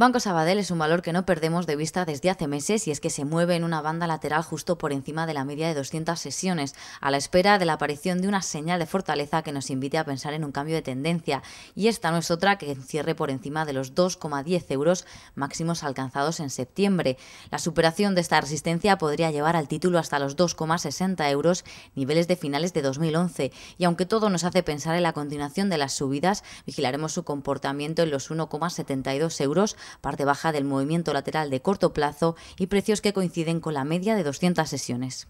Banco Sabadell es un valor que no perdemos de vista desde hace meses y es que se mueve en una banda lateral justo por encima de la media de 200 sesiones, a la espera de la aparición de una señal de fortaleza que nos invite a pensar en un cambio de tendencia. Y esta no es otra que encierre por encima de los 2,10 euros máximos alcanzados en septiembre. La superación de esta resistencia podría llevar al título hasta los 2,60 euros, niveles de finales de 2011. Y aunque todo nos hace pensar en la continuación de las subidas, vigilaremos su comportamiento en los 1,72 euros parte baja del movimiento lateral de corto plazo y precios que coinciden con la media de 200 sesiones.